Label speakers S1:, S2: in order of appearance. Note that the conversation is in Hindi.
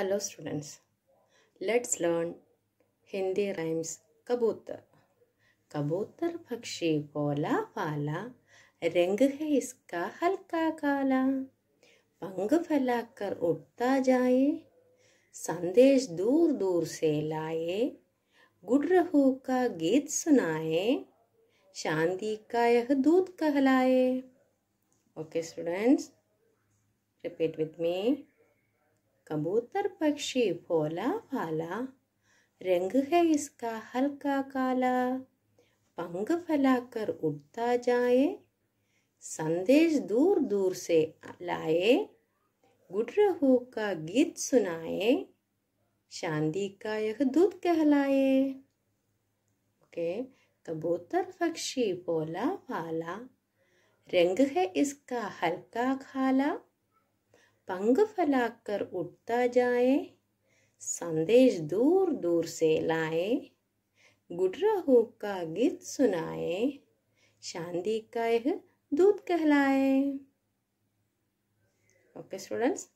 S1: hello students let's learn Hindi rhymes कबूतर कबूतर पक्षी बोला वाला रंग है इसका हल्का काला पंग फैलाकर उठता जाए संदेश दूर दूर से लाए गुड रहू का गीत सुनाए शांति का यह दूध कहलाए okay students repeat with me कबूतर पक्षी भोला भाला रंग है इसका हल्का काला पंख फैलाकर उड़ता जाए संदेश दूर दूर से लाए गुडरहू का गीत सुनाए चांदी का यह दूध कहलाए ओके कबूतर पक्षी भोला वाला रंग है इसका हल्का खाला पंग फैलाकर उठता जाए संदेश दूर दूर से लाए गुडराहू का गीत सुनाए शांति का यह दूध कहलाए ओके स्टूडेंट्स